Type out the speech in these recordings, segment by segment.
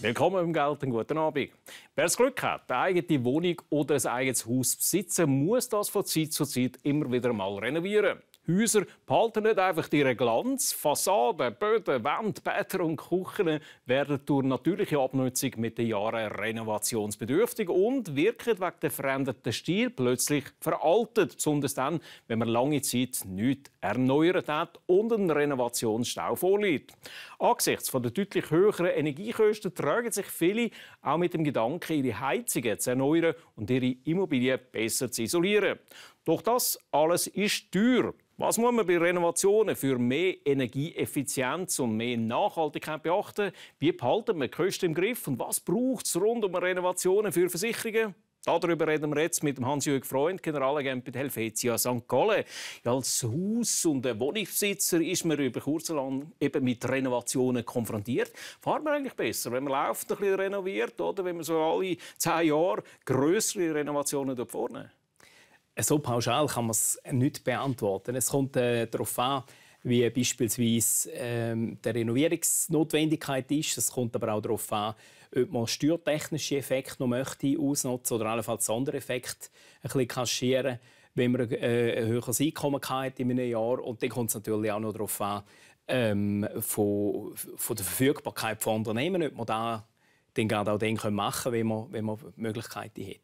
Willkommen im Geld, einen guten Abend. Wer das Glück hat, eine eigene Wohnung oder ein eigenes Haus zu besitzen, muss das von Zeit zu Zeit immer wieder mal renovieren. Häuser behalten nicht einfach ihren Glanz. Fassaden, Böden, Wände, Bäder und Küchen werden durch natürliche Abnutzung mit den Jahren renovationsbedürftig und wirken wegen der veränderten Stil plötzlich veraltet. Besonders dann, wenn man lange Zeit nichts erneuert hat und ein Renovationsstau vorliegt. Angesichts der deutlich höheren Energiekosten tragen sich viele auch mit dem Gedanken, ihre Heizungen zu erneuern und ihre Immobilien besser zu isolieren. Doch das alles ist teuer. Was muss man bei Renovationen für mehr Energieeffizienz und mehr Nachhaltigkeit beachten? Wie behalten wir die Kosten im Griff und was braucht es rund um Renovationen für Versicherungen? Darüber reden wir jetzt mit Hans-Jürg Freund, Generalagent bei Helvetia St. Gallen. als Haus- und Wohnungsbesitzer ist man über kurz lang eben mit Renovationen konfrontiert. Fahren wir eigentlich besser, wenn man läuft, ein bisschen renoviert oder wenn man so alle zehn Jahre größere Renovationen vornehmen? so pauschal kann man es nicht beantworten. Es kommt äh, darauf an, wie beispielsweise ähm, der Renovierungsnotwendigkeit ist. Es kommt aber auch darauf an, ob man steuertechnische Effekte noch möchte ausnutzen oder allenfalls Sondereffekte ein bisschen kaschieren, wenn man äh, ein höheres Einkommen hat in einem Jahr. Und dann kommt es natürlich auch noch darauf an, ähm, von, von, der Verfügbarkeit von Unternehmen, ob man da dann gerade auch den können machen wenn man, wenn man Möglichkeiten hat.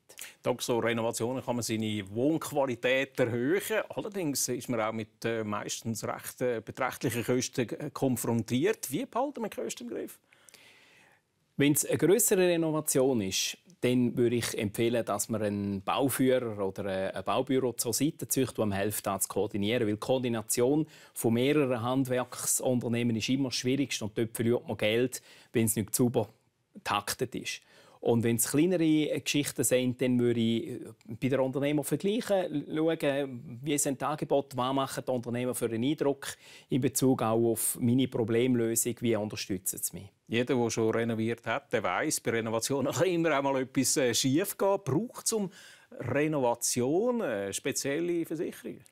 Dank so Renovationen kann man seine Wohnqualität erhöhen. Allerdings ist man auch mit äh, meistens recht äh, beträchtlichen Kosten äh, konfrontiert. Wie behalten man Kosten im Griff? Wenn es eine größere Renovation ist, dann würde ich empfehlen, dass man einen Bauführer oder äh, ein Baubüro zur Seite zieht, um hilft, das zu koordinieren. Weil die Koordination von mehreren Handwerksunternehmen ist immer schwierig und dort verliert man Geld, wenn es nicht sauber taktet ist. Und wenn es kleinere Geschichten sind, dann würde ich äh, bei den Unternehmern vergleichen, schauen, wie sind die Angebote, was machen die Unternehmer für einen Eindruck in Bezug auch auf meine Problemlösung, wie unterstützen sie mich. Jeder, der schon renoviert hat, der weiß, bei Renovationen kann immer einmal etwas äh, schief gehen. Braucht es um Renovation äh, spezielle Versicherungen?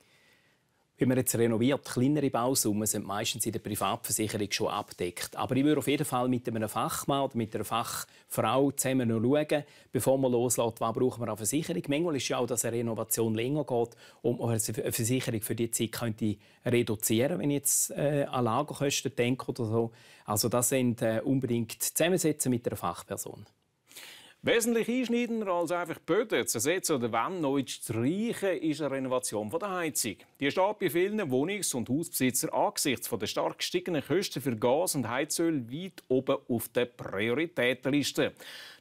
Wenn man jetzt renoviert, kleinere Bausummen sind meistens in der Privatversicherung schon abdeckt. Aber ich würde auf jeden Fall mit einem Fachmann oder mit einer Fachfrau zusammen noch schauen, bevor man loslässt, was braucht man an Versicherung. Manchmal ist ja auch, dass eine Renovation länger geht und man eine Versicherung für die Zeit könnte reduzieren wenn ich jetzt äh, an Lagerkosten denke oder so. Also das sind äh, unbedingt zusammensetzen mit einer Fachperson. Wesentlich einschneidender als einfach die Böden zu ersetzen oder wenn neu zu streichen, ist eine Renovation der Heizung. Die steht bei vielen Wohnungs- und Hausbesitzer angesichts der stark gestiegenen Kosten für Gas und Heizöl weit oben auf der Prioritätenliste.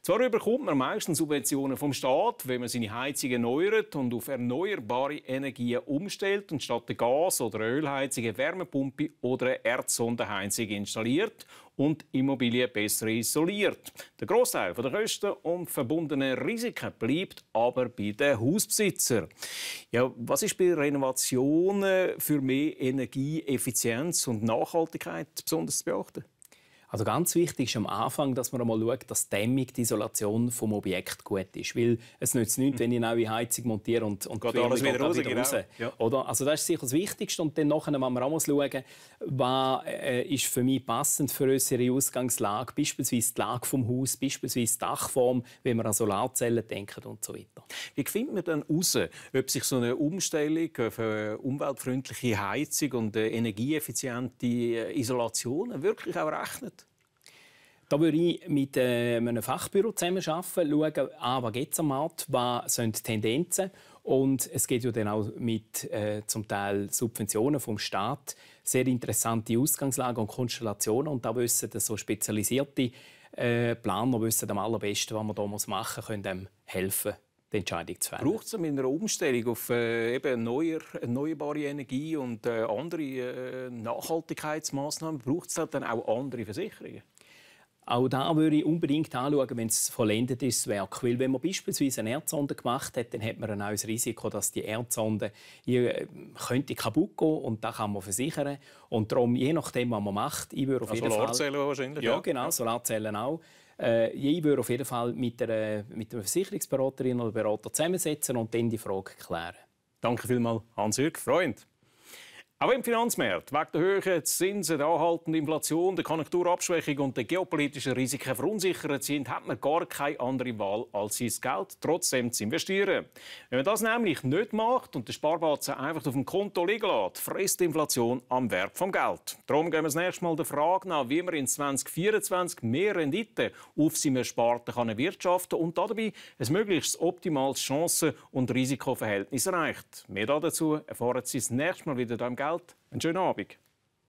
Zwar überkommt man meistens Subventionen vom Staat, wenn man seine Heizung erneuert und auf erneuerbare Energien umstellt und statt der Gas- oder Ölheizung eine Wärmepumpe oder eine Erdsondenheizung installiert und Immobilien besser isoliert. Der Großteil der Kosten und verbundenen Risiken bleibt aber bei den Hausbesitzern. Ja, was ist bei Renovationen für mehr Energieeffizienz und Nachhaltigkeit besonders zu beachten? Also ganz wichtig ist am Anfang, dass man einmal schaut, dass die Dämmung, die Isolation vom Objekt gut ist. Weil es nützt nichts, wenn ich eine neue Heizung montiere und, und geht alles wieder, raus, wieder genau. Ja. Oder? Also das ist sicher das Wichtigste. Und dann nachher muss man auch mal schauen, was äh, ist für mich passend für unsere Ausgangslage, beispielsweise die Lage vom Haus, beispielsweise die Dachform, wenn man an Solarzellen denkt und so weiter. Wie findet man dann heraus, ob sich so eine Umstellung auf eine umweltfreundliche Heizung und eine energieeffiziente äh, Isolation wirklich auch rechnet? Da würde ich mit äh, einem Fachbüro zusammen arbeiten, schauen, ah, was gibt am Markt, was sind die Tendenzen. Und es geht ja dann auch mit äh, zum Teil Subventionen vom Staat sehr interessante Ausgangslagen und Konstellationen. Und da wissen dass so spezialisierte äh, Planer wissen am allerbesten, was man da machen muss, können dem helfen die Entscheidung zu fällen. Braucht es mit einer Umstellung auf äh, eben neuer, erneuerbare Energie und äh, andere äh, Nachhaltigkeitsmaßnahmen braucht es dann auch andere Versicherungen? Auch da würde ich unbedingt anschauen, wenn es vollendet ist, das Werk. Weil wenn man beispielsweise eine Erdsonde gemacht hat, dann hat man ein neues Risiko, dass die Erdsonde ähm, könnte kaputt gehen und das kann man versichern. Und darum, je nachdem, was man macht, ich würde auf also jeden Solarzellen Fall... Solarzellen wahrscheinlich? Ja, genau, Solarzellen auch. Äh, ich würde auf jeden Fall mit, einer, mit einer Versicherungsberaterin oder Berater zusammensetzen und dann die Frage klären. Danke vielmals, Hans-Jürg Freund. Auch im Finanzmarkt, wegen der höheren Zinsen, der anhaltenden Inflation, der Konjunkturabschwächung und der geopolitischen Risiken verunsichert sind, hat man gar keine andere Wahl, als sein Geld trotzdem zu investieren. Wenn man das nämlich nicht macht und den Sparbatzen einfach auf dem Konto liegen lässt, frisst die Inflation am Wert vom Geld. Darum gehen wir das nächste Mal der Frage nach, wie man in 2024 mehr Rendite auf seinem Ersparten erwirtschaften kann und dabei ein möglichst optimales Chancen- und Risikoverhältnis erreicht. Mehr dazu erfahren Sie das nächste Mal wieder hier im Geld Welt einen schönen Abend.